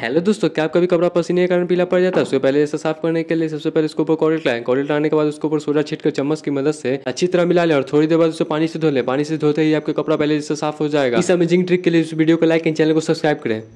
hello दोस्तों क्या आपका भी कपड़ा पसीने के कारण पीला पड़ जाता है उससे पहले इसे साफ करने के लिए सबसे पहले इसके ऊपर कॉरेट लाएं कॉरेट लाने के बाद उसके ऊपर सोडा छिटकर कर चम्मच की मदद से अच्छी तरह मिला लें और थोड़ी देर बाद उसे पानी से धो लें पानी से धोते ही आपका कपड़ा पहले इससे साफ हो जाएगा इस अमेजिंग ट्रिक के लिए इस वीडियो को लाइक एंड चैनल को सब्सक्राइब करें